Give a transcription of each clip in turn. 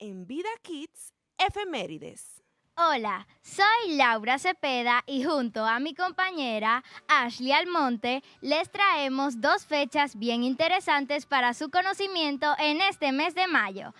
en Vida Kids Efemérides. Hola, soy Laura Cepeda y junto a mi compañera Ashley Almonte les traemos dos fechas bien interesantes para su conocimiento en este mes de mayo.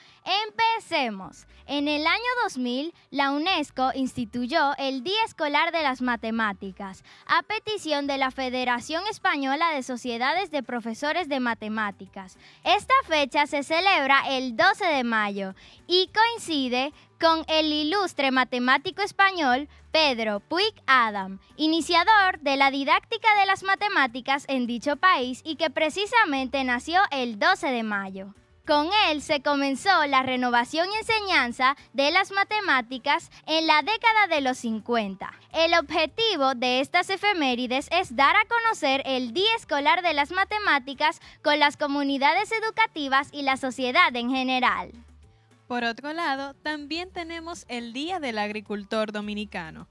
Empecemos. En el año 2000, la UNESCO instituyó el Día Escolar de las Matemáticas, a petición de la Federación Española de Sociedades de Profesores de Matemáticas. Esta fecha se celebra el 12 de mayo y coincide con el ilustre matemático español Pedro Puig Adam, iniciador de la didáctica de las matemáticas en dicho país y que precisamente nació el 12 de mayo. Con él se comenzó la renovación y enseñanza de las matemáticas en la década de los 50. El objetivo de estas efemérides es dar a conocer el Día Escolar de las Matemáticas con las comunidades educativas y la sociedad en general. Por otro lado, también tenemos el Día del Agricultor Dominicano,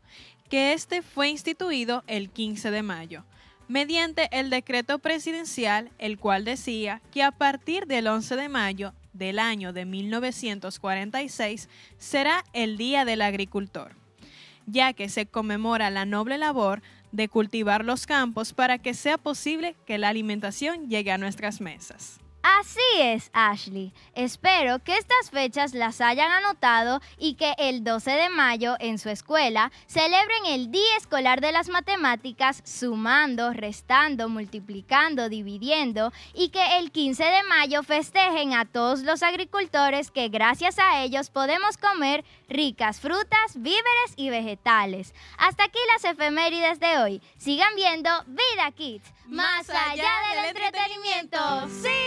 que este fue instituido el 15 de mayo, mediante el decreto presidencial, el cual decía que a partir del 11 de mayo del año de 1946 será el Día del Agricultor, ya que se conmemora la noble labor de cultivar los campos para que sea posible que la alimentación llegue a nuestras mesas. Así es, Ashley. Espero que estas fechas las hayan anotado y que el 12 de mayo en su escuela celebren el Día Escolar de las Matemáticas sumando, restando, multiplicando, dividiendo y que el 15 de mayo festejen a todos los agricultores que gracias a ellos podemos comer ricas frutas, víveres y vegetales. Hasta aquí las efemérides de hoy. Sigan viendo Vida Kids, más allá del entretenimiento. ¡Sí!